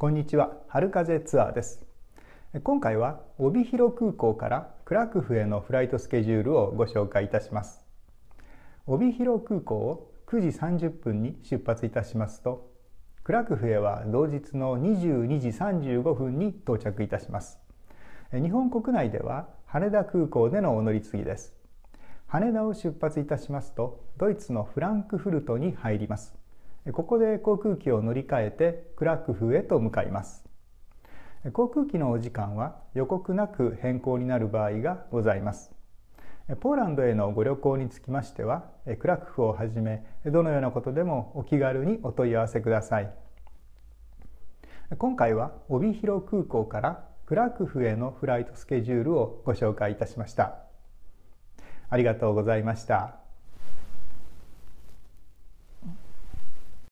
こんにちは春風ツアーです今回は帯広空港からクラクフへのフライトスケジュールをご紹介いたします帯広空港を9時30分に出発いたしますとクラクフへは同日の22時35分に到着いたします日本国内では羽田空港でのお乗り継ぎです羽田を出発いたしますとドイツのフランクフルトに入りますここで航空機を乗り換えてクラクフへと向かいます航空機のお時間は予告なく変更になる場合がございますポーランドへのご旅行につきましてはクラクフをはじめどのようなことでもお気軽にお問い合わせください今回は帯広空港からクラクフへのフライトスケジュールをご紹介いたしましたありがとうございました。